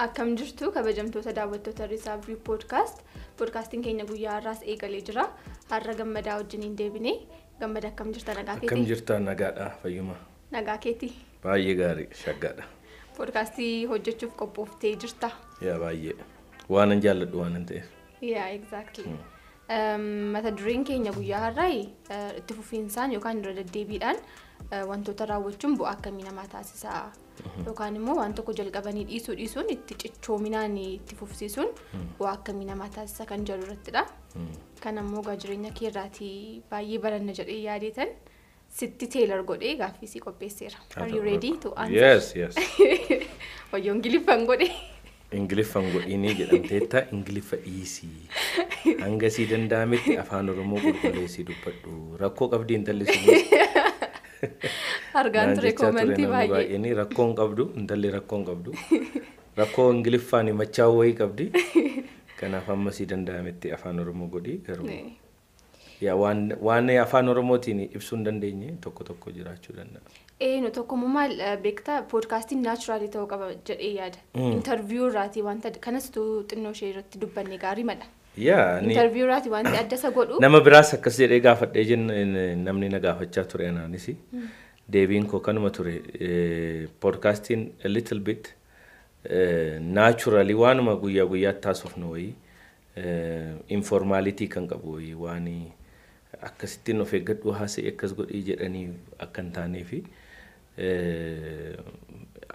Akkam jirtu kabajamtoota daawwattoota Riisaavrii Poodkaast. Poodkaastiin keenya guyyaa haaraas eegalee jira. Har'a gammadaa wajjiniin deebine gammada akkam jirta nagaa keetii? Akkam jirta nagaadha fayyuma. Nagaa keetii? Baay'ee gaarii shaggaa dha. Poodkaastii hojjechuuf qophooftee jirta? Yaa baay'ee. Waanan jaalladhu hin ta'eef. Yaa exactly. Mata dureen keenya guyyaa har'aayi itti fufinsaan yookaan dura deddeebiidhaan wantoota raawwachuun bu'aa akkamii namaa taasisaa? yookaan immoo waan tokko jalqabanii dhiisuu dhiisuun itti cichoominaan itti fufsiisuun hmm. waa akkamii namaa taasisa kan jedhu irrattidha. Hmm. Kan ammoo gaajireenya keerraatii baay'ee baranna jedhee yaadetan sitti teelar godhee gaaffii si qopheesseera. Are you ready to answer? Yes, godhe. Ingiliffaan godhinii jedhamteetta Ingiliffa dhiisii. Hanga sii danda'ametti afaan Oromoo qulqulleessii dubbadhu. Rakkoo qabdii intalli sun. Argaan ture koomantii baay'ee. Inni rakkoo qabdu, rakkoo hin qabdu. Rakkoo Ingiliffaan himachaa wayii qabdi. Kanaaf ammasii danda'ametti afaan Oromoo godhi garuu. Waan afaan Oromootiin ibsuu hin dandeenye tokko tokko jiraachuu danda'a. Eenu eh, tokko maal eh, beektaa poodkaastiin naachuraalii ta'uu qaba jedhee eh, yaada. Hmm. Intarviyuu kanas wanta kanasitu xinnoo ishee irratti dubbanne gaarii mala. yaa wanti adda isa godhu. Nama biraas akkas jedhee gaafadhe jenna namni na gaafachaa ture anaanis hmm. deebiin koo kanuma ture eh, poodkaastiin a little bit eh, naachurali waanuma guyyaa guyyaatti taasifnu wayii eh, informaalitii kan qabu wayii akkasittiin of eeggadhu haasa'e akkas godhi jedhanii akka hin taanee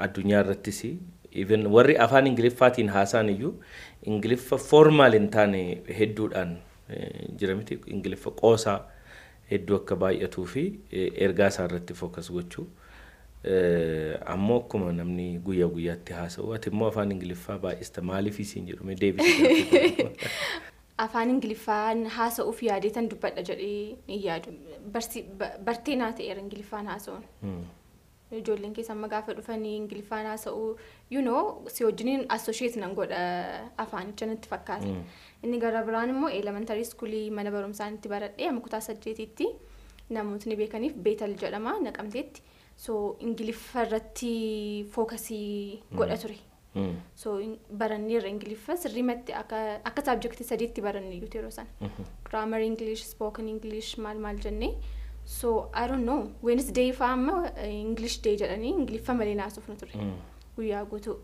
addunyaa irrattis even warri afaan ingiliffaatiin haasaan iyyuu ingiliffa foormaal hin taane hedduudhaan eh, jira ingiliffa qoosaa hedduu akka baay'atuu fi eh, ergaa isaa irratti fookas gochuu eh, ammoo akkuma namni guyyaa guyyaatti haasa'u ati immoo afaan ingiliffaa baay'ista maaliif isiin jedhume deebisee afaan ingiliffaan haasa'uuf yaadeetan dubbadha jedhee ni yaadu bartee naa ta'eera ingiliffaan haasa'uun. Hmm. ijoolleen keessamma gaafa dhufanii ingiliffaan haasa'uu si wajjiniin assosheet nan godha afaanicha natti fakkaata. Mm. Inni gara biraan immoo elementarii iskuulii mana barumsaan itti baradhee amma kutaa saddeetitti namootni beekaniif beetal jedhama naqamteetti so ingiliffa irratti fookasii mm. godha ture. Mm. So barannee irra ingiliffa sirriimatti akka saabjektii sadiitti baranne iyyuu yeroo sana. Mm-hmm. Giraamar English, spoken English maal maal jennee. So I don't know. amma ingilish uh, English jedhanii Ingiliffa malee naasuuf nu ture guyyaa guutuu.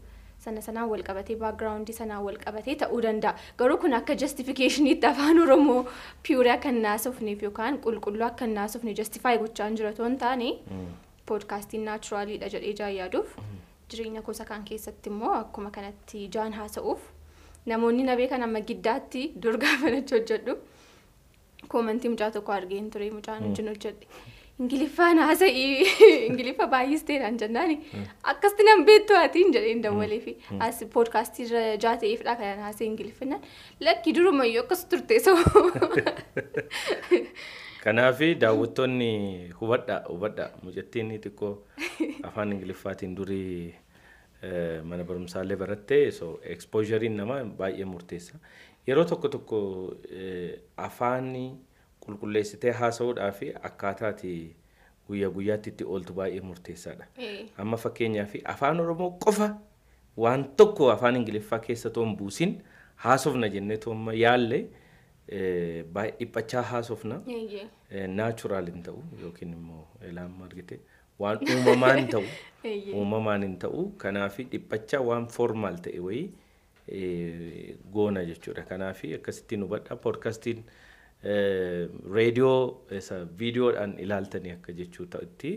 sana sanaan wal qabatee baagiraawundii sanaan wal qabatee ta'uu danda'a. Garuu kun akka jastifikeeshiniitti afaan Oromoo piyuurii akka hin naasofneef yookaan qulqulluu akka hin naasofne jastifaayi gochaa hin jira toon taane poodkaastiin naachuraaliidha jedhee jaan yaaduuf jireenya gosa kan mm. mm. keessatti immoo akkuma kanatti jaan haasa'uuf namoonni na beekan amma giddaatti dur gaafanachuu hojjedhu. Koomantii mucaa tokko argeen ture mucaan mm. wajjin hojjedhe. Ingiliffaan haasa'ii Ingiliffa baay'isteedhaan jennaani mm. akkasitti nan beektu hatiin jedheen dawwaleefi mm. as poodkaastii irra jaa ta'eefidha kanaan haasa'ee Ingiliffinaan lakkii durumayyuu akkas turte Kanaafi daawwattoonni hubadha hubadha mucattiin xiqqoo afaan Ingiliffaatiin durii eh, mana barumsaalee barattee so exposure namaa baay'ee murteessa. yeroo tokko tokko eh, afaani qulqulleessitee haasa'uudhaa fi akkaataati guyyaa guyyaatti itti ooltu baay'ee murteessaadha. Amma fakkeenyaaf afaan Oromoo qofa waan tokko afaan Ingiliffaa keessa toon buusin haasofna jennee toomma yaalle eh, baay'ee dhiphachaa haasofna. Eh, Naachuraal hin ta'u yookiin immoo waan uumamaan ta'u hin ta'u kanaaf dhiphachaa waan formaal ta'e wayii. Eh, goona jechuudha. Kanaafi akkasittiin hubadha. Poodkaastiin eh, reediyoo isa viidiyoodhaan ilaaltanii akka jechuu ta'etti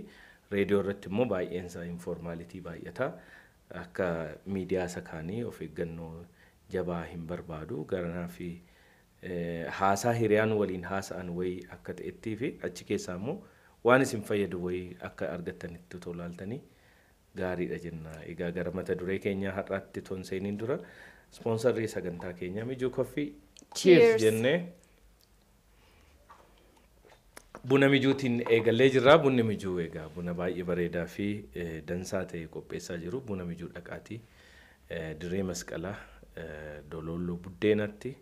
reediyoo irratti immoo baay'een isaa informaalitii baay'ata. Akka miidiyaa isa kaanii of eeggannoo jabaa hin barbaadu. Garanaafi eh, haasaa hiriyaan waliin haasa'an wayii akka ta'ettii fi achi keessaa immoo waan isin fayyadu wayii akka argattanitti tolaaltanii gaariidha jenna. Egaa gara mata duree keenyaa har'aatti ton seeniin dura. Ispoonsarrii sagantaa keenyaa mijuu koffii. Cheers Buna mijuutiin eegallee jirra. Bunni mijuu buna baay'ee bareedaa fi eh, dansaa ta'e qopheessaa jiru. Buna mijuu dhaqaatii eh, dirree masqalaa eh, dololuu buddeenatti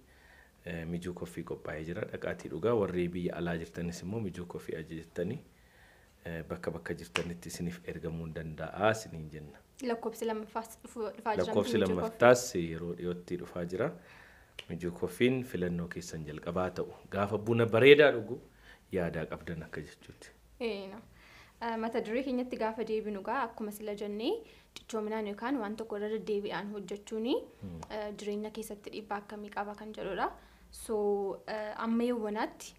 mijuu koffii qophaa'ee jira. Dhaqaatii dhugaa warri biyya alaa jirtanis immoo mijuu koffii ajajatanii bakka bakka jirtanitti isiniif ergamuu danda'a isiniin jenna. Lakkoofsi lamaffaas dhufaa jira. Lakkoofsi lammaffaas yeroo dhiyootti dhufaa jira. Mijuu koffiin filannoo keessan jalqabaa ta'u gaafa buna bareedaa dhugu yaadaa qabdan akka jechuuti. E, eh, mata duree keenyatti gaafa deebinu egaa akkuma sila jennee cichoominaan yookaan waan tokko irra deddeebi'aan hojjechuun jireenya keessatti dhiibbaa akkamii qaba kan jedhudha. Mm. Eh, so amma eh, yawwanaatti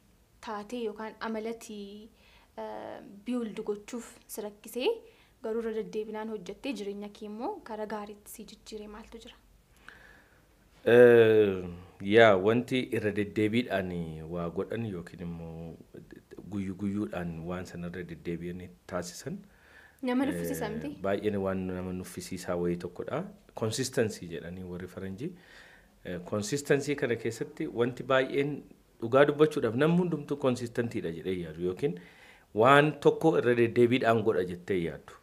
taatee yookaan amalatii biildi gochuuf sirakkisee. garuu irra deddeebinaan hojjettee jireenya kee immoo karaa gaariitti si jijjiiree maaltu jira? Yaa wanti irra deddeebiidhaan waa godhan yookiin immoo guyyu guyyuudhaan waan sanarra deddeebi'anii taasisan. Nama nuffisiisa Baay'een waan nama nuffisiisaa wayii tokkodha. Konsistansii jedhanii warri faranjii. Konsistansii kana keessatti wanti baay'een dhugaa dubbachuudhaaf namni hundumtuu konsistantiidha jedhee yaadu yookiin waan tokko irra deddeebiidhaan godha jettee yaadu.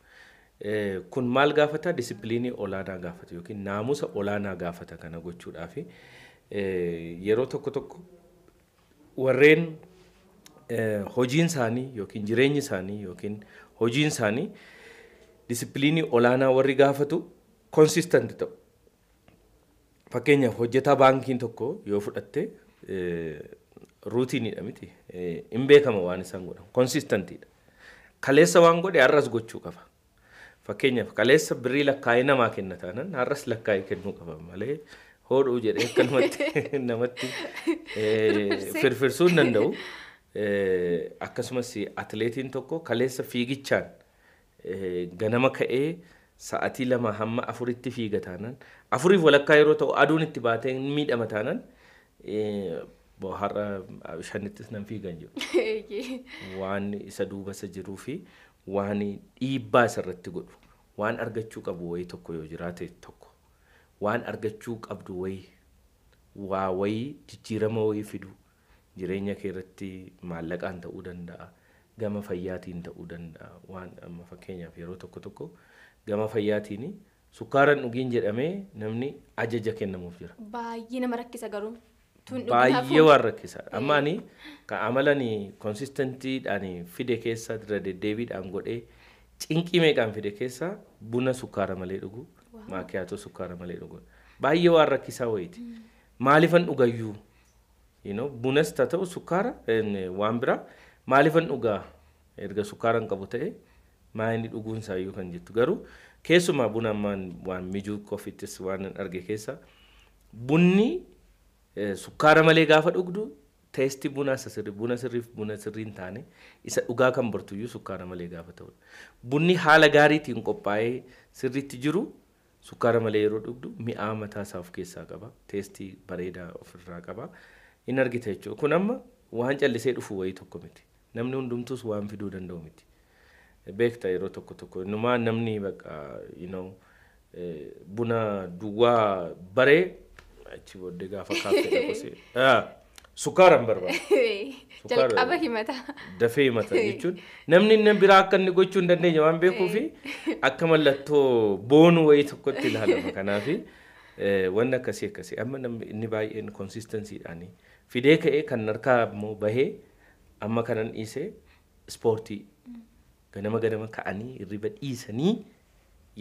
Eh, kun maal gaafata disipiliinii olaanaa gaafata yookiin naamusa olaanaa gaafata kana gochuudhaaf eh, yeroo tokko tokko warreen eh, hojiin isaanii yookiin jireenyi isaanii yookiin hojiin isaanii disipiliinii olaanaa warri gaafatu konsistanti ta'u. Fakkeenyaaf hojjetaa baankiin tokko yoo fudhatte ruutiinidha miti hin beekama waan isaan godhan konsistantiidha. Kaleessa waan godhe arras gochuu qaba. Fakkeenyaaf qaleessa birrii lakkaa'ee namaa kenna taanaan har'as lakkaa'ee kennuu qaban malee hodhuu jedhee akka namatti firfirsuu hin danda'u. Akkasumas atileetiin tokko kalessa fiigichaan ganama ka'ee sa'atii lama hamma afuritti fiiga taanan afuriif walakkaa yeroo ta'u aduun itti baatee miidhama taanaan har'a shanittis nan fiigan jedhu waan isa duubasa jiruu fi waan dhiibbaa isarratti godhu waan argachuu qabu wayii tokko yoo jiraate tokko waan argachuu qabdu wayii waa wayii jijjiirama wayii fidu jireenya kee maallaqaan ta'uu danda'a gama fayyaatiin ta'uu danda'a waan amma fakkeenyaaf yeroo tokko tokko gama fayyaatiin sukkaaran dhugiin jedhamee namni ajaja kennamuuf jira. Baay'ee nama rakkisa garuu. Baay'ee waan rakkisa. Ammaani kan amalan konsistentiidhaan fide keessa dura deddeebiidhaan godhee cinqii meeqaan fide keessa buna sukkaara malee dhugu maakiyaato sukkaara malee dhugu baay'ee waan rakkisaa wayiiti hmm. maalifan dhugayyuu bunas ta'u sukkaara waan biraa maalifan dhugaa erga sukkaaraan qabu ta'e maayini dhuguun isaayyuu kan jettu garuu keessumaa buna ammaan waan mijuu qofittis waan arge keessa bunni eh, sukkaara malee gaafa dhugdu teesti buna sirri buna sirriif buna sirriin taane isa dhugaa kan bartuyyuu sukkaara malee gaafa ta'udha. Bunni haala gaariitiin qophaa'ee sirriitti jiru sukkaara malee yeroo dhugdu mi'aa mataa isaa of keessaa qaba. Teestii bareedaa ofirraa qaba. Hin argita jechuudha. Kun amma waan callisee dhufu wayii tokko miti. Namni hundumtuus waan fiduu danda'u miti. Beekta yeroo tokko tokko numaa namni e, bunaa duwwaa baree achii booddee gaafa kaaffee dhaqu Sukkaara hin barbaadu. Jalqaba himata. Dafee himata jechuun namni biraa akka inni gochuu hin dandeenye waan beekuuf akka mallattoo boonu wayii tokkotti ilaalama. Kanaafi waan akkasii akkasii amma namni inni baay'een konsistensiidhaan fidee ka'ee e kan harkaa immoo bahee amma kanan dhiisee ispoortii mm. ganama ganama ka'anii hirriba dhiisanii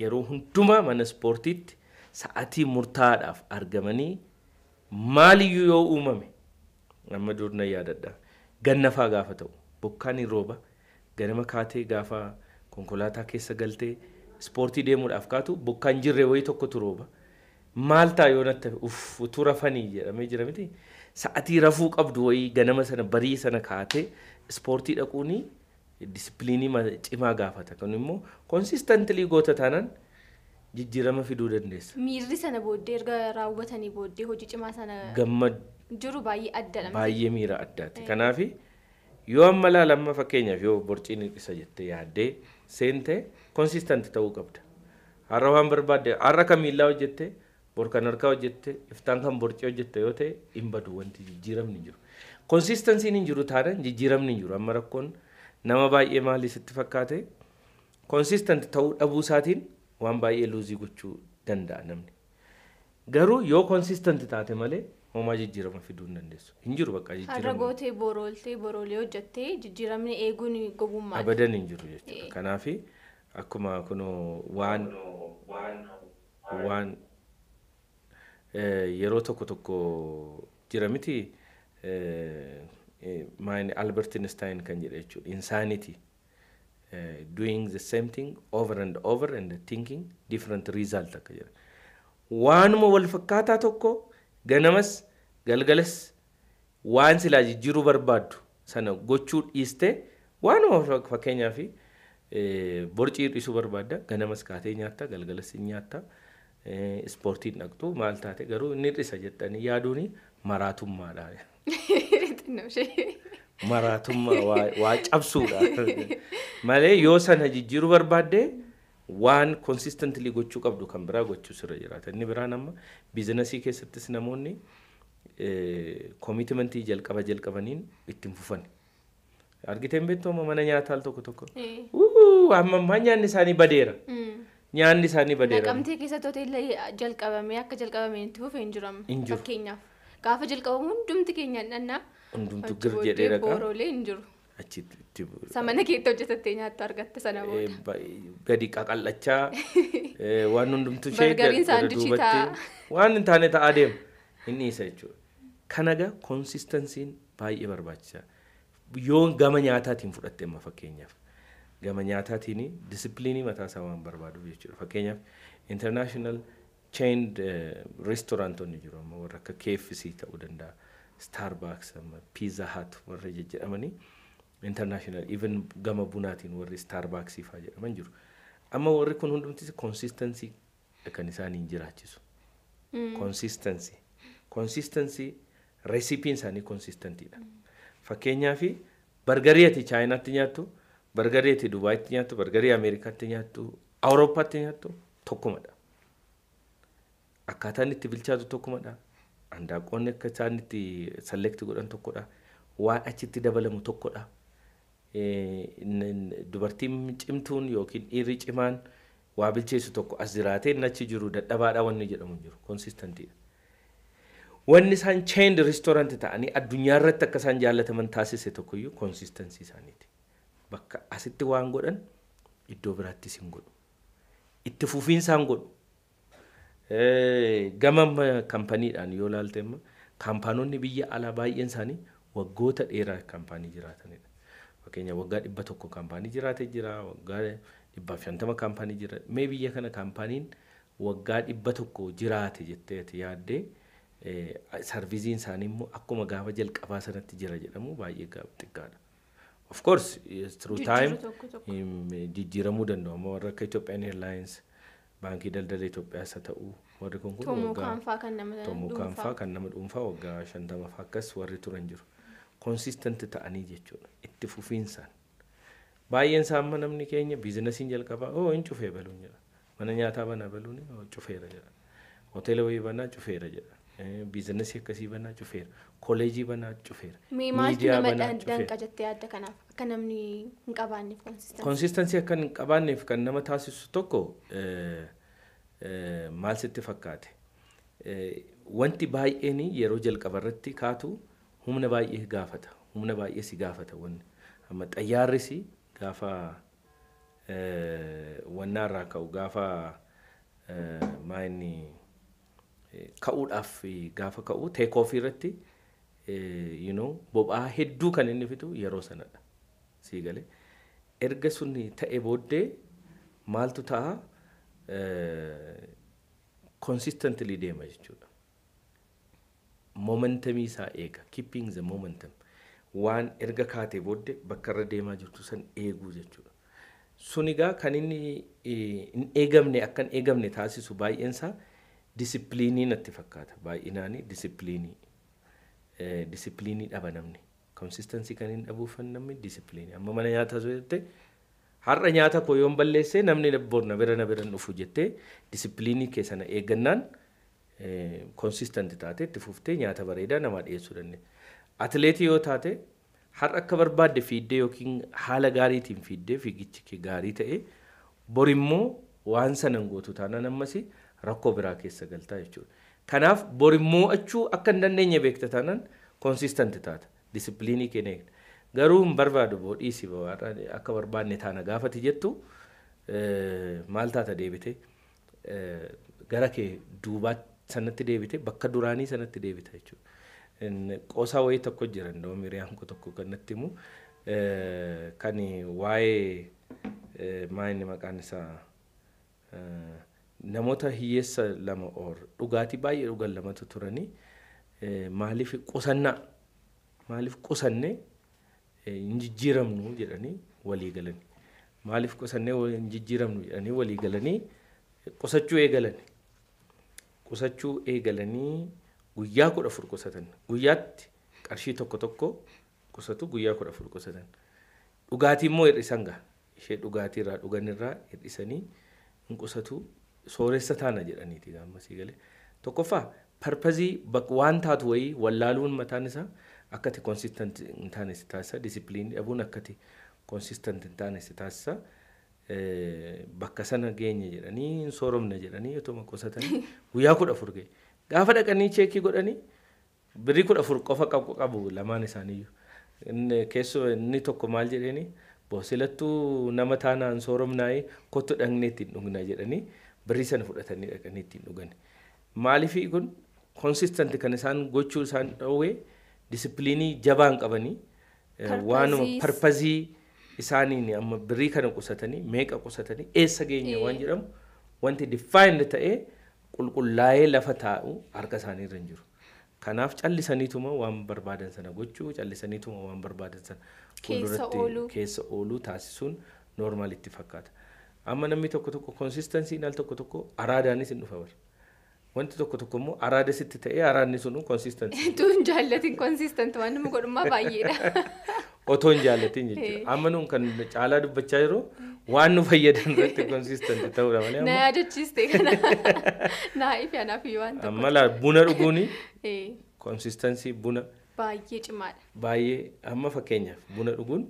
yeroo hundumaa mana ispoortiitti sa'aatii murtaa'aadhaaf argamanii maaliyyuu yoo uumame. amma durna yaadadha. Gannafaa gaafa ta'u bokkaan hin rooba ganama kaatee gaafa konkolaataa keessa galtee ispoortii deemuudhaaf kaatu bokkaan jirre wayii tokkotu rooba. Maal ta'a yoo uff utuu rafanii jedhamee jira miti sa'atii rafuu qabdu wayii ganama sana barii sana kaatee ispoortii dhaquuni disipiliinii cimaa gaafata. Kun immoo koonsistantili goota taanaan. jijjiirama fiduu dandeessa. Miirri sana booddee erga raawwatanii booddee hojii cimaa sana gammad jiru baay'ee adda addadha. Baay'ee miira addaati. Kanaaf yoo amma ilaalamma fakkeenyaaf yoo borciin isa jettee yaaddee seentee konsistanti ta'uu qabda. Har'a waan barbaadde har'a kan miillaa hojjette bor kan harkaa hojjette iftaan kan borcii hojjette yoo ta'e hin badu wanti jijjiiramni jiru. Konsistansiin hin jiru taanaan jijjiiramni hin jiru amma rakkoon nama baay'ee maalii sitti fakkaate konsistanti ta'uu dhabuu isaatiin waan baay'ee luzii gochuu danda'a namni. Garuu yoo konsistantii taate malee homaa jijjiirama fiduu hin dandeessu. Hin jiru bakka jijjiirama. Har'a gootee borooltee boroolee hojjattee jijjiiramni eeguun gogummaa. Abadan hin jiru jechuudha. Kanaaf akkuma kunoo waan waan yeroo tokko tokko jira miti Albertin Stein kan jedha jechuudha. Insaanitii. Uh, doing the same thing over and over and thinking different result akka jedha. Waanuma wal fakkaataa tokko ganamas galgalas waan silaa jijjiiruu barbaaddu sana gochuu dhiistee waanuma fakkeenyaa fi borcii hir'isuu barbaadda ganamas kaatee nyaatta galgalas nyaata. ispoortiin dhaqxu maal taate garuu inni jedhani jedhanii yaaduun maraatummaadha. maraatummaa waa cabsuudha malee yoo sana jijjiiruu barbaadde waan konsistently gochuu qabdu kan biraa gochuu irra jiraatan inni biraan amma bizinasii keessattis namoonni koomitimentii eh, jalqaba jalqabaniin ittiin fufan. Argiteen beektooma mana nyaataal tokko tokko. Amma ammaa nyaanni isaanii badeera. Mm. Nyaanni isaanii badeera. Naqamtee keessatti hoteelli eh, jalqabamee akka jalqabamee itti fufee hin jiramu. Fakkeenyaaf gaafa jalqabamu hundumti keenya dhannaa. Hundumtuu gir booroolee hin jiru. Achitti. Samana keetti hojjetattee nyaattu argatte sana booda. Eh, Gadi qaqallachaa eh, waan hundumtu hundumtuu ishee duubattee waan hin taane ta'aa deema hin dhiisa jechuudha. Kana egaa konsistansiin baay'ee barbaachisaa. Yoo gama nyaataatiin fudhatte amma fakkeenyaaf gama nyaataatiin mataa mataasaa waan barbaadu jechuudha. Fakkeenyaaf intarnaashinaal chain eh, reestoraantoonni jiru amma warra akka KFC ta'uu danda'a. Starbucks, um, Pizza Hut warra jedhamanii international even gama bunaatiin warri Starbucks fa'aa jedhaman jiru. Amma warri kun hundumtis consistency kan isaanii jiraachisu. Mm. Consistency. Consistency resipiin isaanii consistentiidha. Fakkeenyaaf bargarii chaayinaatti nyaattu, bargarii ati Dubaayitti nyaattu, bargarii Ameerikaatti nyaattu, Awurooppaatti nyaattu tokkumadha. Akkaataan itti bilchaatu tokkumadha. Handaanqoonni akka isaan itti selekti godhan tokkodha. Waan achitti dabalamu tokkodha. E, dubartiin cimtuun yookiin dhiirri cimaan waa bilcheessu tokko as jiraatee inni jiru dadhabaa wanni jedhamu Wanni isaan chained restoorant ta'anii addunyaa irratti akka isaan jaallataman taasise tokkoyyuu konsistansii isaaniiti. Bakka asitti waan godhan iddoo biraattis hin godhu. Itti fufiin isaan godhu. gama kaampaniidhaan yoo ilaalte amma kaampaanonni biyya alaa baay'een isaanii waggoota dheeraa kampanii jiraatanidha. Fakkeenya waggaa dhibba tokko kampanii jiraate jira, waggaa dhibbaaf shantama kaampaanii jira. Mee biyya kana kaampaaniin waggaa dhibba tokko jiraate jettee yaaddee eh, sarviziin isaanii immoo akkuma gaafa jalqabaa sanatti jira jedhamu baay'ee xiqqaadha. Of course, through time jijjiiramuu danda'u. warra akka Ethiopian Airlines baankii daldala Itoophiyaa isa ta'uu warri kun kun faa kan nama dhuunfaa waggaa shantama faa akkas warri turan jiru. Konsistanti ta'anii jechuudha itti fufiinsaan. Baay'een amma namni keenya bizinesiin jalqabaa oo hin cufee baluun jedha. Mana nyaataa banaa baluun cufeera jedha. Hoteela banaa cufeera jedha. biizinasii akkasii banaa cufeera kooleejii banaa cufeera. miidiyaan nama danqa jettee yaadda kanaaf akka namni hin qabaanneef konsistansii. akka hin qabaanneef kan nama taasisu tokko maal sitti fakkaate wanti baay'een yeroo irratti kaatu humna baay'ee gaafata humna baay'ee si gaafata wanni amma xayyaarris gaafa wannaarraa ka'u gaafa maa inni. Eh, ka'uudhaaf eh, gaafa ka'u teekoofi irratti eh, bob'aa hedduu kan inni fidu yeroo sanadha sii Erga sun ta'e booddee maaltu ta'a consistently deema jechuudha. Momentamii isaa eega keeping the momentum waan erga kaatee booddee bakka irra deemaa jirtu san eeguu jechuudha. Sunigaa kan inni eegamne akka hin eegamne taasisu baay'een isaa. Disipiliinii natti fakkaata baay'inaanii disipiliinii. Eh, disipiliinii dhaba namni. Konsistansii kan hin dhabuufan namni disipiliinii. Amma mana nyaataa har'a nyaata koo yoon namni bira bira dhufu jettee eh, taatee itti nyaata bareedaa namaa dhiyeessuu dandeenya. Atileetii yoo taate har'a akka barbaadde fiiddee yookiin haala gaariitiin fiiddee fiigichi kee gaarii ta'ee borimmoo waan sanan gootu taanaan ammasii. rakkoo biraa keessa galtaa jechuudha. Kanaaf borin achuu akka hin dandeenye beekta taanan konsistanti taata. Disipiliinii keenya Garuu hin barbaadu boodhii akka barbaanne taana gaafati jettu eh, maal taata deebite eh, gara kee duubaatti sanatti deebite bakka duraanii sanatti deebita jechuudha. Qoosaa wayii tokko jira tokko kan natti himu eh, kan waa'ee maal inni maqaan isaa namoota hiyyeessa lama or dhugaatii baay'ee dhugan lamatu turani eh, maaliif qusannaa maaliif qusannee eh, hin jijjiiramnu jedhanii walii galani maaliif qusannee hin jijjiiramnu jedhanii walii galanii eh, qusachuu eegalani qusachuu eegalanii guyyaa kudha afur qusatan guyyaatti qarshii tokko tokko qusatu guyyaa kudha afur qusatan dhugaatii immoo hir'isanga ishee dhugaatii irraa dhuganirraa hir'isanii hin qusatu sooressa taana jedhaniiti gammasii galee. Tokkoffaa parpazii waan taatu wayii wallaaluun mataan isaa akkati konsistant hin taane si taasisa. Disipiliinii dhabuun akkati konsistant hin taane si taasisa. Bakka sana geenye jedhanii hin sooromne jedhanii otoo qosatanii guyyaa kudha afur Gaafa dhaqanii cheekii godhanii birrii kudha afur qofa qabu lamaan isaaniiyyuu. Keessoo inni tokko maal jedheenii boosillattuu nama taanaan sooromnaayi kottu dhaqneetti dhugnaa jedhanii. birrii sana fudhatanii dhaqanii ittiin dhugan. Maaliifii kun konsistanti kan isaan gochuu isaan dhoowwee disipiliinii jabaan qabanii eh, waanuma parpazii isaaniin amma birrii kana qusatanii meeqa qusatanii eessa geenye waan jedhamu wanti defined ta'e qulqullaa'ee lafa taa'u harka isaanii irra jiru. Kanaaf callisaniituma waan barbaadan sana gochuu callisaniituma waan barbaadan sana keessa ooluu taasisuun noormaal itti fakkaata. amma namni tokko tokko konsistensiin al tokko tokko araadaanis hin dhufa bara. wanti tokko tokko immoo araada sitti ta'ee araadni sun konsistent. Tuun jaallatiin konsistent waan godhummaa baay'eedha. Otoo hin jechuudha. kan caalaa dubbachaa jiru waan nu fayyadan irratti konsistent ta'uudha Na yaadachiiste kana. Naa ifi anaaf iyyuu waan tokko. Amma laal buna dhuguuni konsistensii buna. Baay'ee cimaadha. Baay'ee amma fakkeenyaaf buna dhuguun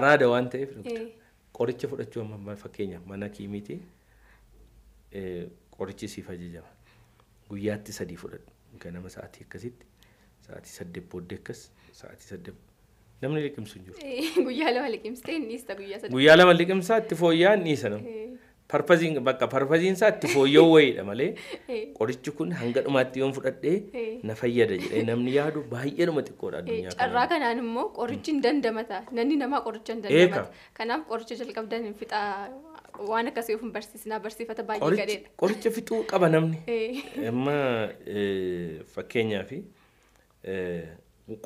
araada waan ta'eef Qoricha fudhachuun amma fakkeenya mana kiimiiti e, qorichi siif ajajama. Guyyaatti sadii fudhadhu. nama sa'aatii akkasitti, sa'aatii saddeet booddee akkas, sa'aatii saddeet namni liqimsu hin jiru. Guyyaa lama liqimsitee ni guyyaa lama liqimsaa itti fooyyaan ni isa nama. farfasiin bakka farfasiinsaa itti fooyyoo wayiidha malee qorichi kun hanga dhumaatti yoon fudhadhee na fayyada jedhee namni yaadu baay'ee dhuma xiqqoodha addunyaa Carraa kanaan immoo qorichi hin dandamata namni namaa qoricha hin dandamata kanaaf qoricha jalqabdan hin fixaa waan akkasii of hin barsiisnaa barsiifata baay'ee gadheedha. Qoricha fixuu qaba namni amma eh, fakkeenyaaf eh,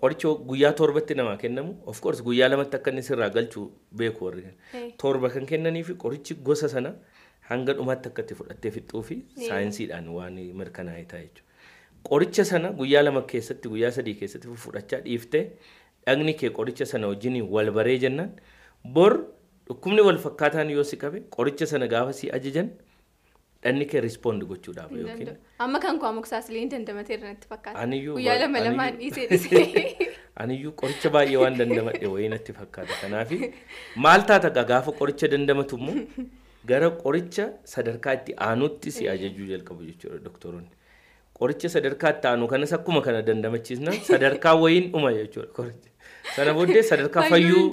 qoricha guyyaa torbatti namaa kennamu of course guyyaa lamatti akka inni sirraa galchuu beeku torba kan kennanii qorichi gosa sana hanga dhumaatti akka itti fudhattee fixxuu fi saayinsiidhaan waan mirkanaa'ee ta'a jechuudha. Qoricha sana guyyaa lama keessatti guyyaa sadii keessatti fudhachaa dhiiftee dhagni kee qoricha sana wajjin wal baree jennaan bor dhukkubni wal fakkaataan yoo si qabe qoricha sana gaafa si ajajan dhagni kee rispoond gochuudhaaf yookiin. Amma kan ku'aa muksaas liin dandamateera natti fakkaata. Guyyaa lama lamaan dhiisee dhiisee. Aniyyuu qoricha baay'ee waan dandamadhe wayii natti fakkaata. kanaafi maal taata gaafa qoricha dandamatu gara qoricha sadarkaatti aanutti si ajajuu jalqabu jechuudha doktoroonni. Qoricha sadarkaatti aanu kanas akkuma kana dandamachiisna sadarkaa wayiin dhuma jechuudha. Sana booddee sadarkaa fayyuu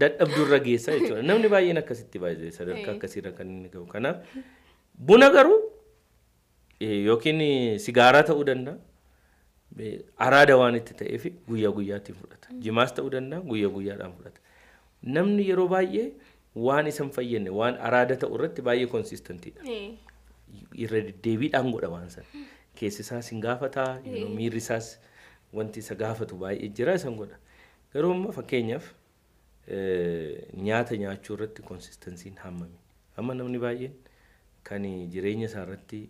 dadhabdurra geessa jechuudha. Namni baay'een akkasitti baay'ee sadarkaa akkasiirra kan inni gahu. Kanaaf buna garuu yookiin sigaaraa ta'uu danda'a. Araada waan itti ta'eef guyyaa guyyaatiin fudhata. Mm. Jimaas ta'uu danda'a guyyaa guyyaadhaan fudhata. Namni yeroo baay'ee waan isan fayyadne waan araada ta'u irratti baay'ee koonsistentiidha. Irra deddeebiidhaan godha waan sana. Keessi isaas hin gaafataa, miirri isaas wanti isa gaafatu baay'ee jira isaan godha. Garuu ammaa fakkeenyaaf nyaata nyaachuu irratti konsistensiin hammami. Amma namni baay'een kan jireenya isaa irratti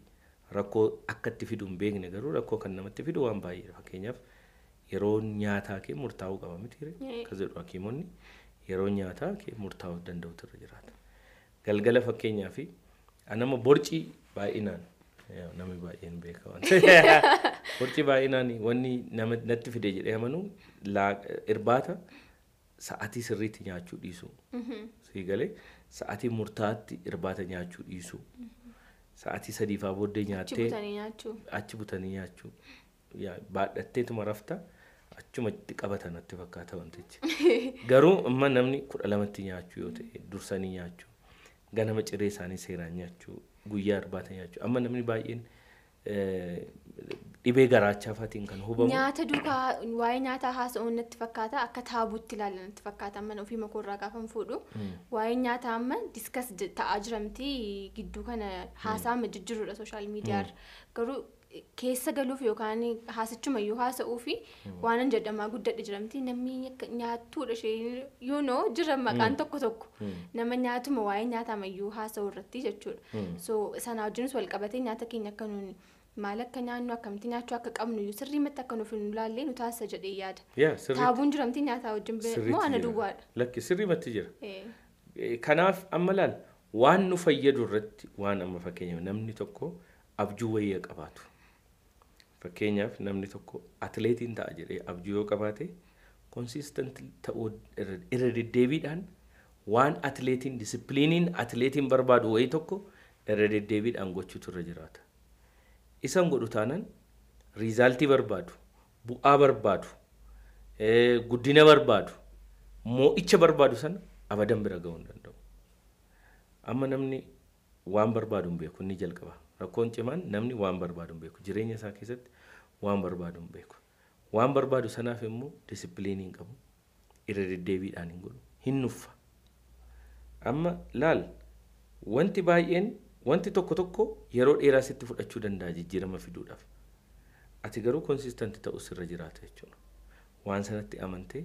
rakkoo akka itti fidu hin beekne garuu rakkoo kan namatti fidu waan baay'eedha. Fakkeenyaaf yeroo nyaataa kee murtaa'uu qaba miti. Akkasa jedhu hakiimonni. yeroo nyaataa murtaa'uu danda'utu irra jiraata. Galgala fakkeenyaa fi ah, nama borcii baay'inaan namni baay'een beekaman borcii baay'inaan wanni natti fide jedhee amanu irbaata sa'atii sirriitti nyaachuu dhiisu. Mhm. Sii galee sa'atii murtaatti irbaata nyaachuu dhiisu. Mhm. Sa'atii sadiifaa booddee nyaattee achi butanii nyaachuu baadhatteetuma rafta. achuma itti qabata natti wantichi. Garuu amma namni kudha lamatti nyaachuu yoo ta'e dursanii nyaachuu ganama ciree isaanii seeraan nyaachuu guyyaa arbaata nyaachuu amma namni baay'een eh, dhibee garaachaa kan hubamu. Nyaata duukaa waa'ee nyaataa haasa'uun natti fakkaata akka taabuutti ilaalan natti fakkaata hmm. amma ofii makoorraa gaafa fuudhu waa'ee nyaata amma diskas ta'aa jiramti gidduu kana hmm. haasaa amma jijjiirudha sooshaal miidiyaarra hmm. keessa galuuf yookaan haasichuma yoo haasa'uu fi hmm. waan jedhamaa guddadhe jedhamti namni nyaattuudha ishee yoo noo jira maqaan hmm. tokko tokko hmm. nama nyaatuma waa'ee nyaatamayyuu haasa'u irratti jechuudha. so sanaa wajjinis wal qabatee nyaata keenya akka nuuni maal akka nyaannu akkamitti nyaachuu akka qabnu sirrii matti akka nuuf hin laallee nu taasisa jedhee yaada. taabuun jiramti nyaataa wajjin moo ana duwwaadha. lakki sirrii matti jira. E, kanaaf amma laal waan nu fayyadu irratti waan amma fakkeenyaaf namni tokko abjuu wayya qabaatu. Fakkeenyaaf namni tokko atileetiin ta'a jedhee abjuu yoo qabaate konsistent ta'uu irra deddeebiidhaan waan atileetiin disipiliiniin atileetiin barbaadu wayii tokko irra deddeebiidhaan gochuutu irra jiraata. Isan godhu taanaan riizaaltii barbaadu, bu'aa barbaadu, guddina barbaadu, moo'icha barbaadu sana abadan bira ga'uu hin danda'u. Amma namni waan barbaadu hin beeku inni jalqaba. Rakkoon cimaan namni waan barbaadu hin beeku. Jireenya isaa keessatti waan barbaadu hin beeku. Waan barbaadu sanaaf immoo disipiliinii hin qabu. Irra deddeebiidhaan hin godhu. Hin nuffa. Amma laal wanti baay'een wanti tokko tokko yeroo dheeraa sitti fudhachuu danda'a jijjiirama fiduudhaaf. Ati garuu konsistanti ta'u sirra jiraata jechuudha. Waan sanatti amante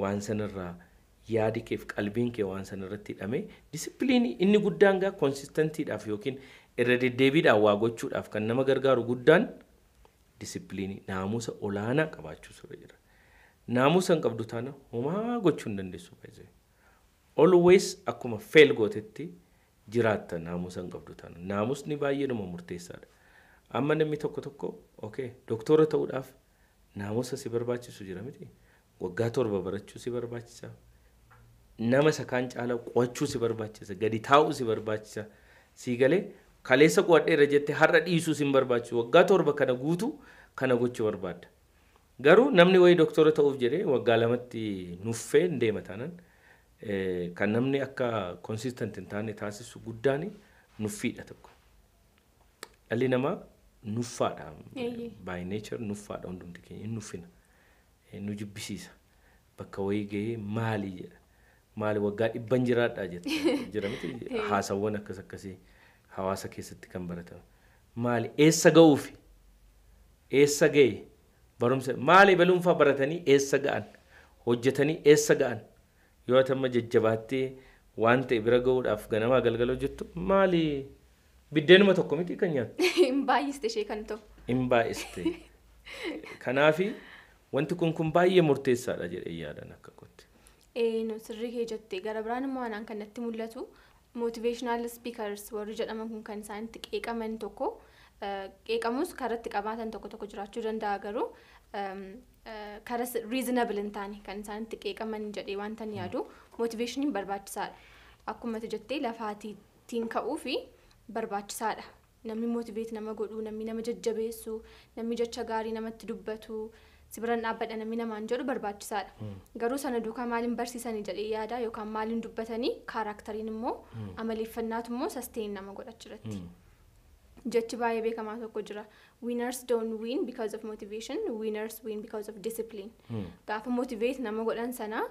waan sanarraa yaadi keef qalbiin kee waan sanarratti hidhamee disipiliinii inni guddaan gaa konsistantiidhaaf yookiin irra deddeebiidhaan waa gochuudhaaf kan nama gargaaru guddaan disipiliinii naamusa olaanaa qabaachuu jira. Naamusa hin qabdu taana homaa gochuu hin dandeessu Always akkuma fail gootetti jiraatta naamusa hin qabdu taana. Naamusni baay'ee nama murteessaadha. Amma namni tokko tokko ok doktora ta'uudhaaf naamusa si barbaachisu jira miti. Waggaa torba barachuu si barbaachisa. Nama sakaan kaan caalaa qo'achuu si barbaachisa. Gadi taa'uu si barbaachisa. kaleessa qo'adheera jettee har'a dhiisuus hin barbaachisu waggaa torba kana guutu kana gochuu barbaadda. Garuu namni wayii doktara ta'uuf jedhee waggaa lamatti nuffee hin deema eh, kan namni akka konsiistant hin taane taasisu guddaan nuffiidha tokko. Dhalli namaa nuffaadha. By nature nuffaadha hundumti keenya hin nuffina. Eh, nu jibbisiisa. Bakka wayii gahee maali jedha. Maali waggaa dhibban jiraadhaa jette. Jira haasawwan akkas akkasii. hawaasa keessatti kan baratamu. Maali? Eessa ga'uufi? Eessa ga'e? Barumsa maali baluunfaa baratanii eessa ga'an? Hojjetanii eessa ga'an? Yoo ati amma jajjabaattee waan ta'e bira ga'uudhaaf ganamaa galgala hojjettu maali? Biddeenuma tokko miti kan nyaatu. Hin ishee kan ta'u. Hin Kanaafi wanti kun kun baay'ee murteessaadha jedhee yaadan akka kotte. Ee sirrii kee jette gara biraan kan natti mul'atu. mootiveeshinaal speakers warri jedhaman kun kan isaanitti qeeqaman tokko eh, qeeqamus karatti qabaatan tokko tokko jiraachuu danda'a garuu ehm, eh, kara reasonable hin taane kan isaanitti qeeqaman jedhee wantan hmm. yaadu motivationin barbaachisaadha. Akkuma jettee lafaatiitiin ka'uu fi barbaachisaadha. Namni mootiveeti nama godhuu, namni nama jajjabeessu, namni jecha gaarii namatti dubbatu. sibiraan dhaabbadha namni namaan jedhu barbaachisaadha. Hmm. Garuu sana duukaa maaliin barsiisanii jedhee yaada yookaan maaliin dubbatanii kaaraaktariin immoo hmm. amaleeffannaatu immoo sasteenii nama godhachi irratti. Hmm. Jechi baay'ee beekamaa tokko jira. Winners don win because of motivation, winners win because of discipline. Gaafa motivate nama godhan sanaa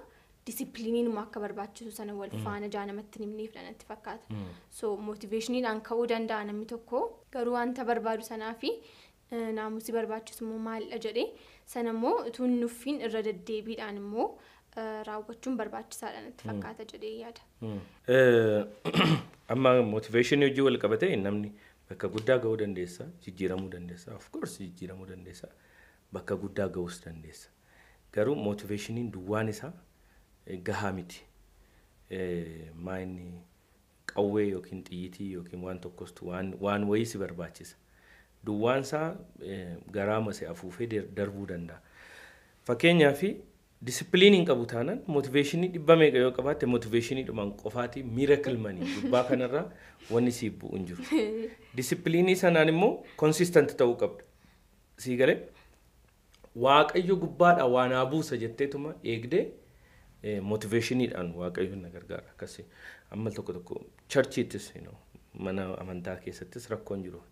disipiliiniinuma akka barbaachisu sana wal faana jaa namatti nimnii fidhan itti fakkaata. So motiveeshiniidhaan ka'uu danda'a namni tokko garuu wanta barbaadu sanaa fi eh, naamusii barbaachisummoo maalidha jedhee Sana immoo utuu hin irra deddeebiidhaan immoo raawwachuun barbaachisaadha itti fakkaata jedhee yaada. Amma mootiveeshinii hojii wal namni bakka guddaa gahuu dandeessa, jijjiiramuu dandeessa. Of course jijjiiramuu dandeessa. Bakka guddaa gahuus dandeessa. Garuu mootiveeshiniin duwwaan isaa gahaa miti. Maa inni qawwee yookiin xiyyitii yookiin waan tokkostu waan wayii si barbaachisa. isaa eh, garaa masee afuufee darbuu danda'a. Fakkeenyaa fi disipiliiniin qabu taanaan mootiveeshinii dhibba meeqa yoo qabaatte mootiveeshinii dhumaan qofaatii miira kilmanii gubbaa kanarraa wanni siif bu'u hin jiru. Disipiliinii sanaan immoo konsistanti ta'uu qabda. Sii galee waaqayyo gubbaadha waa naa buusa jetteetuma eegdee eh, mootiveeshiniidhaan waaqayyoon na gargaara akkasii amma tokko tokko charchiittis mana amantaa keessattis rakkoon jiru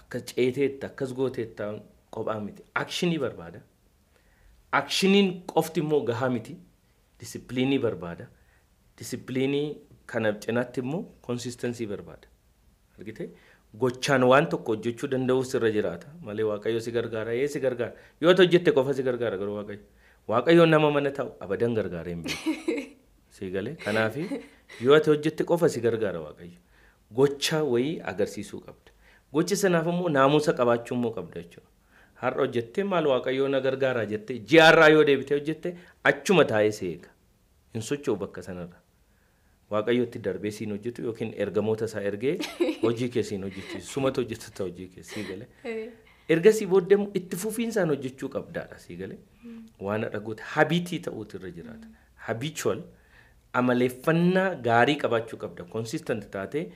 akkas ceeteetta akkas gooteetta qophaa miti akshinii barbaada akshiniin qofti immoo gahaa miti disipiliinii barbaada disipiliinii kana cinaatti immoo konsistensii barbaada argite gochaan waan tokko hojjechuu danda'u sirra jiraata malee waaqayyo si gargaara ee si gargaara yoo hojjette qofa si gargaara garuu waaqayyo waaqayyo nama mana taa'u abadan gargaara hin beeku si galee kanaafi yoo hojjette qofa si gargaara waaqayyo gochaa wayii agarsiisuu qabda. Gochi sanaaf immoo naamusa qabaachuu immoo qabda jechuudha. Har'a hojjettee maal waaqayyoo na gargaaraa jettee ji'aarraa yoo deebite hojjettee achuma taa'ee seega. Hin socho'u bakka sanarra. Waaqayyootti darbee siin hojjetu yookiin ergamoota isaa ergee hojii kee siin hojjechiisu. Sumata hojjettata hojii kee sii galee. Ergasii booddee itti fufiinsaan hojjechuu qabdaadha sii galee. Hmm. Waan dhagoota habiitii ta'uutu irra jiraata. Habitual amaleeffannaa gaarii qabaachuu qabda. Konsistanti taatee.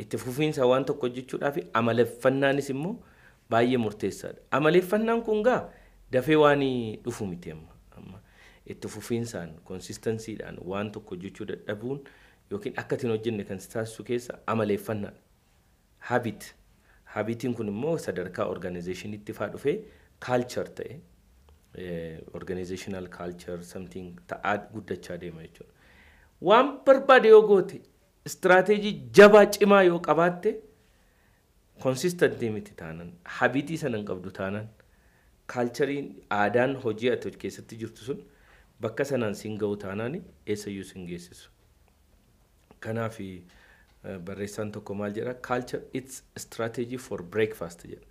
itti fufiinsa waan tokko hojjechuudhaaf amaleeffannaanis immoo baay'ee murteessaadha. Amaleeffannaan kun gaa dafee waan dhufu miti amma. Itti fufiinsaan konsistansiidhaan waan tokko hojjechuu dadhabuun yookiin akka ittiin hojjenne kan taasisu keessa amaleeffannaan habit. Habitiin kun immoo sadarkaa organizeeshiniitti faa dhufee kaalchar ta'e organizeeshinaal kaalchar samtiin ta'aa guddachaa deema jechuudha. Waan barbaade yoo goote Istiraateejii jabaa cimaa yoo qabaatte konsistantii miti taanan habiitii sana hin qabdu taanan kaalchariin aadaan hojii ati keessatti jirtu sun bakka sanaan siin ga'u taanaan eessayyuu siin geessisu. Kanaaf eh, barreessaan tokko maal jedha culture it's strategy for breakfast jedha.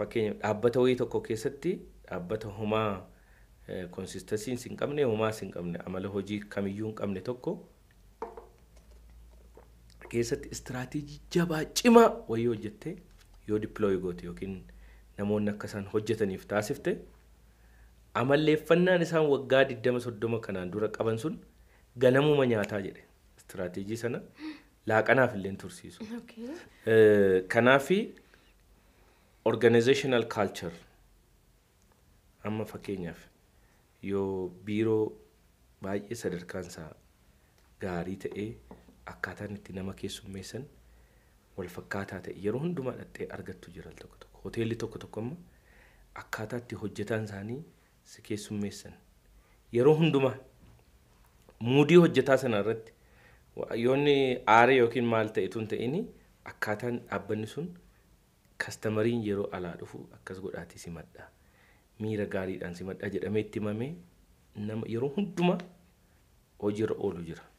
Fakkeenya dhaabbata wayii tokko keessatti dhaabbata homaa konsistansiin eh, siin qabne homaa siin qabne amala hojii kamiyyuu hin qabne tokko. keessatti istiraateejii jabaa cimaa wayii hojjettee yoo dippilooyi goote yookiin namoonni akka isaan hojjetaniif taasifte amalleeffannaan isaan waggaa 20-30 kanaan dura qaban sun ganamuma nyaataa jedhe istiraateejii sana laaqanaaf illee tursiisu. Kanaafi organizational culture amma fakkeenyaaf yoo biiroo baay'ee sadarkaan isaa gaarii ta'ee akkaataan itti nama keessummeessan wal fakkaataa ta'e yeroo hundumaa dhattee argattu jiran tokko tokko hoteelli tokko tokko akkaataa itti hojjetaan isaanii si keessummeessan yeroo hundumaa muudii hojjetaa sana irratti yoonni aare yookiin maal ta'e tun ta'ini akkaataan dhaabbanni sun kastamariin yeroo alaa dhufu akkas godhaati simadhaa miira gaariidhaan simadhaa jedhamee itti himamee yeroo hundumaa hojiirra oolu jira.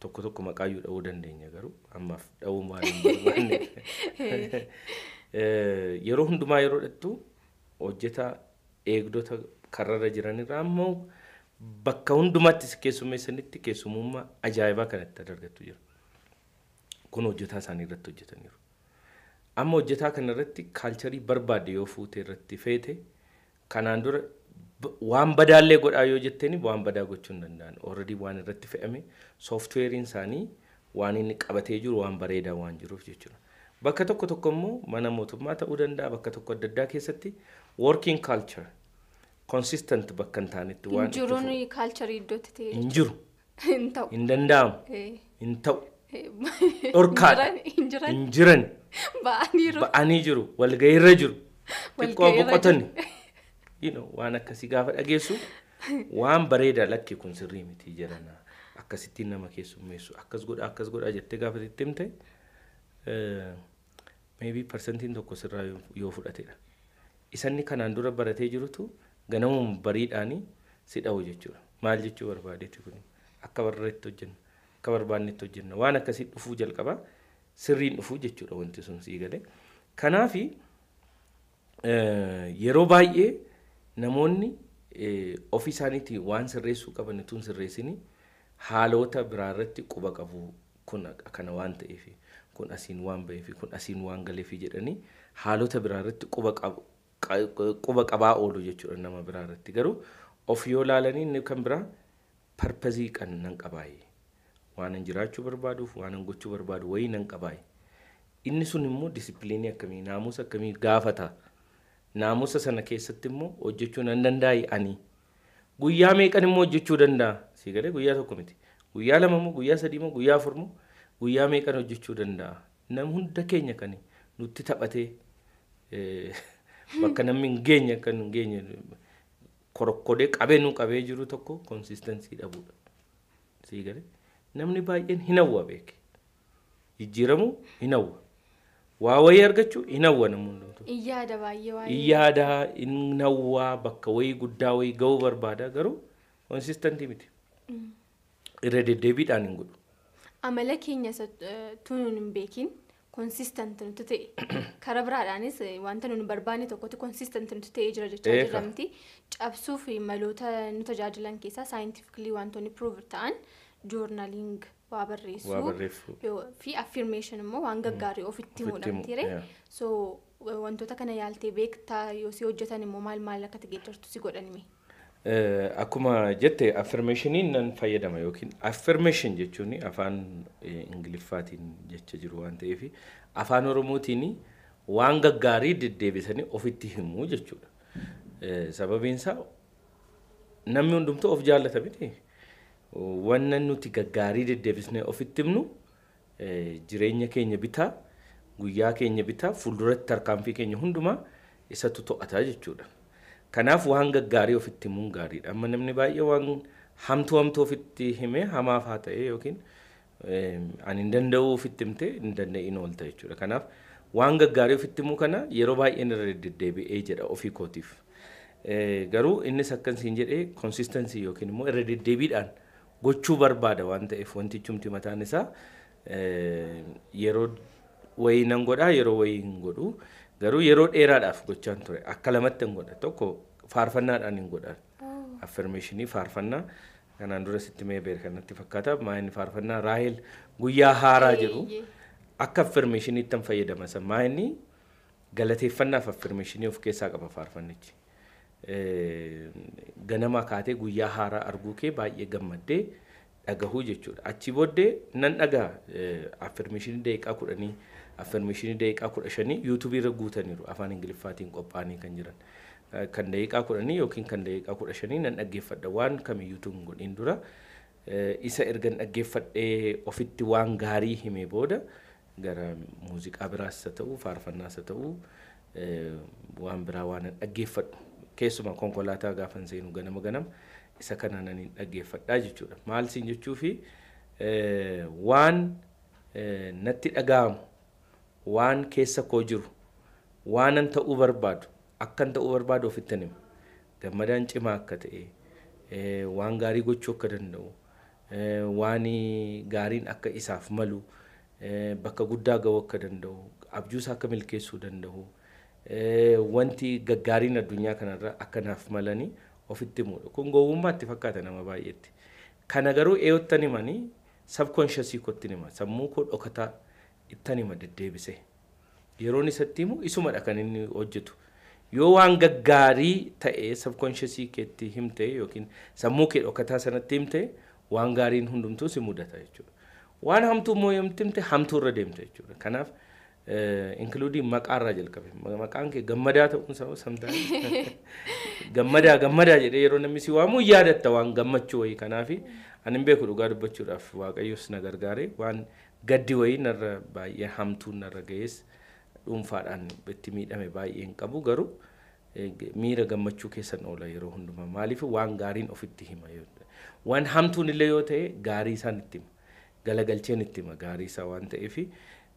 tokko tokko maqaa dha'uu dandeenya garuu ammaaf dha'uu maaliin barbaanne. Eh, yeroo hundumaa yeroo dhattu hojjeta eegdota karrarra jiranirraa ammoo bakka hundumaattis keessummeessanitti keessumummaa ajaa'ibaa kanatti adargattu jira. Kun hojjetaa isaanii irratti hojjetaniiru. Amma hojjetaa kana irratti kaalcharii barbaade yoo fuutee irratti feete kanaan dura waan badaallee godhaa yoo jetteen waan badaa gochuu danda'an. Ooredii waan irratti fe'ame sooftuweeriin isaanii waan inni qabatee jiru waan bareedaa waan jiruuf jechuudha. Bakka tokko tokko immoo mana mootummaa ta'uu danda'a bakka tokko adda addaa keessatti working culture consistent bakka hin taanetti waan jiruun kaalcharii jiru hin danda'amu hin ta'u dhorkaadha hin jiran ba'anii jiru walgayiirra jiru xiqqoo boqotanii. waan akkasii gaafa dhageessu waan bareeda lakkee kun sirrii miti jedhana. Akkasittiin nama keessummeessu akkas godha akkas godha jettee gaafa ittimte eh, maybii parsantiin tokko sirraa yoo fudhatedha. Isanni kanaan dura baratee jirutu ganamuun bariidhaanii si dha'u jechuudha. Maal jechuu barbaadeetti kun akka barreetti hojjenna akka waan akkasii dhufuu jalqaba sirriin dhufuu jechuudha wanti sun sii galee. Kanaafi eh, yeroo baay'ee. namoonni eh, ofii isaaniitii waan sirreessuu qaban itoo haalota sirreessinii haaloota biraa irratti quba qabu kun akkana waan ta'eef kun asiin waan ba'eef kun asiin waan galeef jedhanii haalota biraa irratti quba qabaa oolu jechuudha nama biraa irratti garuu of yoo laalanii inni kan biraa parpazii nan qabaaye waanan jiraachuu barbaaduuf waanan gochuu barbaadu wayii nan qabaaye inni sun immo disipiliinii akkamii naamusa akkamii gaafata. naamusa sana keessatti immoo hojjechuu nan danda'a ani. Guyyaa meeqan immoo hojjechuu danda'a? Si galee guyyaa tokko miti. Guyyaa lama immoo guyyaa sadii immoo guyyaa afur immoo guyyaa meeqan hojjechuu danda'a? Nam hunda keenya kan nutti taphatee eh, bakka namni hin geenye kan hin geenye korokkodee qabee nu qabee jiru tokko konsistansii dhabudha. Si galee namni baay'een hin hawwa beeke. Jijjiiramuu hin hawwa. waa wayii argachuu hin hawwanamu hundumtu. Iyyaada baay'ee waayee. Iyyaada hin hawwaa bakka wayii guddaa wayii ga'uu barbaada garuu konsistantii miti. Mm. Irra deddeebiidhaan hin godhu. Amala keenya eh, tunuu hin beekin konsistanti nuti ta'e karaa biraadhaanis eh, wanta nu barbaanne tokkotti konsistanti nuti ta'e jira jechaa jiramti cabsuuf maloota nu tajaajilan keessaa saayintifikilii wantoonni piruuv ta'an joornaaliinga. waa barreessuu fi affirmeeshin immoo waan gaggaarii mm. ofitti muudhamtiire so wantoota kana yaaltee beektaa yoo si hojjetan immoo maal maal akka deeggartu si godhanime. Eh, akkuma jette affirmeeshiniin nan fayyadama yookiin affirmeeshin jechuun afaan eh, ingiliffaatiin jecha jiru waan ta'eef afaan oromootiin waan gaggaarii deddeebisanii ofitti himuu jechuudha. Eh, sababiinsa namni hundumtuu of jaalata wanna nuti gaggaarii deddeebisnee ofitti himnu eh, jireenya keenya bitaa guyyaa keenya bitaa fuulduratti tarkaanfii keenya hundumaa isatu to'ata jechuudha. Kanaaf waan gaggaarii ofitti himuun gaariidha. Amma namni baay'ee waan hamtuu hamtuu ofitti himee hamaaf haa ta'e yookiin eh, ani hin danda'uu ofitti himte hin danda'in oolta jechuudha. Kanaaf waan gaggaarii ofitti himuu kana yeroo baay'een irra deddeebi'ee jedha ofii kootiif. Eh, garuu innis akkasiin jedhee konsistansii yookiin immoo irra deddeebiidhaan gochuu barbaada waan ta'eef wantichumti mataan isaa eh, yeroo wayii nan godhaa yeroo wayii hin godhuu garuu yeroo dheeraadhaaf gochaan ture akka lamatti hin godha tokko faarfannaadhaan hin godhan oh. affirmeeshinii faarfannaa kanaan dura sitti mee beekan natti fakkaata maayin faarfannaa raahel guyyaa haaraa jedhu akka affirmeeshiniitti hin fayyadama san maayinni galateeffannaaf affirmeeshinii of keessaa qaba faarfannichi. ganama kaatee guyyaa haaraa arguu kee baay'ee gammaddee dhagahuu jechuudha. Achi booddee nan dhagaa affirmeeshinii daqiiqaa kudhanii affirmeeshinii daqiiqaa kudha shanii yuutuubii irra guutaniiru afaan ingiliffaatiin qophaa'anii kan jiran. Kan daqiiqaa kudhanii yookiin kan daqiiqaa kudha shanii nan dhaggeeffadha waan kamiyyuutu hin godhin dura isa ergan dhaggeeffadhee ofitti waan gaarii himee booda gara muuziqaa biraas haa ta'u faarfannaas haa ta'u waan biraa waan dhaggeeffadhu keessumaa konkolaataa gaafan seenu ganama ganama isa kana naniin dhaggeeffadhaa jechuudha. Maal siin jechuufi eh, waan eh, natti dhaga'amu waan keessa koo jiru waanan ta'uu barbaadu akkan ta'uu barbaadu ofittanima Gammadaan cimaa akka ta'e eh, waan gaarii gochuu akka danda'u waan gaariin akka isaaf malu bakka guddaa ga'uu akka danda'u abjuusaa akka milkeessuu danda'u Eh, wanti gaggaariin addunyaa kanarra akkanaaf malanii ofitti himudha. Kun gowwummaatti fakkaata nama baay'eetti. Kana garuu eeyottan himanii sabkonshasii kootti hima. Sammuu koo dhokataa ittan hima deddeebisee. Yeroon isatti himu isumadha kan inni hojjetu. Yoo waan gaggaarii ta'ee sabkonshasii keetti himte yookiin sammuu kee dhokataa sanatti himte waan gaariin hundumtuu si mudata Waan hamtuu immoo himte hamtuu irra deemte Kanaaf Eh, inkuluudii maqaarraa jalqabe maqaan kee gammadaa ta'uun sababa samtaa gammadaa gammadaa jedhee yeroo namni si waamu yaadatta waan gammachuu wayii kanaafi. ani hin beeku dhugaa dubbachuudhaaf waaqayyos na gargaare waan gaddi wayii narra baay'ee hamtuun narra ga'ees dhuunfaadhaan itti miidhame baay'ee hin qabu garuu eh, miira gammachuu keessan oola yeroo hundumaa maaliif waan gaariin ofitti hima waan hamtuun illee yoo ta'e gaarii isaan itti hima galagalcheen itti hima gaarii isaa waan ta'eefi.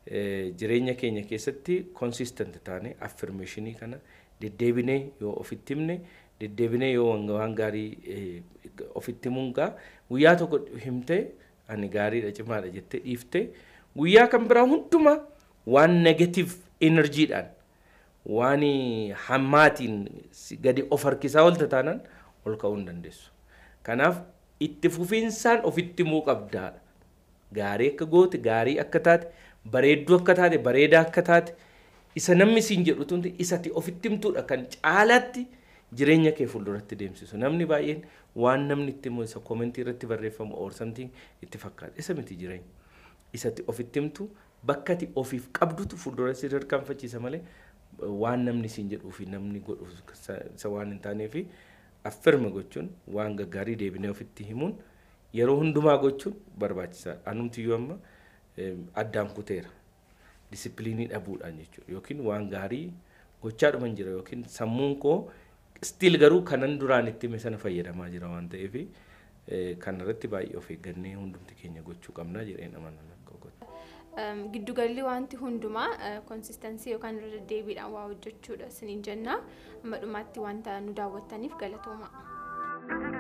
Eh, jireenya keenya keessatti konsistent taane affirmeeshinii kana deddeebinee yoo ofitti himne deddeebinee yoo waan gaarii eh, ofitti himuun gaa guyyaa tokko himte ani gaariidha cimaadha jettee dhiifte guyyaa kan biraa hundumaa waan negatiiv enerjiidhaan waan hammaatiin gadi of harkisaa ol taanan ol ka'uu hin dandeessu. Kanaaf itti fufiinsaan ofitti himuu qabdaadha. Gaarii akka goote gaarii akka taate bareedduu akka taate bareedaa akka taate isa namni siin jedhu tundi isati ofitti himtuudha kan caalaatti jireenya kee fuulduratti deemsisu namni baay'een waan namni itti himu isa koomentii irratti barreeffamu or itti fakkaata isa miti jireenya isatti ofitti himtu bakka ati ofiif qabdutu fuuldura si dirqanfachiisa malee waan namni siin jedhuu fi namni godhu isa waan hin taanee fi gochuun waan gaggaarii deebinee ofitti himuun yeroo hundumaa gochuun barbaachisaadha anumtiyyuu addaan kuteera disipiliinii dhabuudhaan jechuudha yookiin waan gaarii gochaa dhuman jira yookiin sammuun koo stil garuu kanan duraan itti hime sana fayyadamaa jira waan eh, ta'eef irratti baay'ee of eeggannee hundumti keenya gochuu qabnaa jedheen amanan akka gogoota. Giddugalli wanti hundumaa eh, konsistensii yookaan irra deebiidhaan waa hojjechuudha isiniin jenna amma dhumaatti wanta nu daawwattaniif galatoomaa.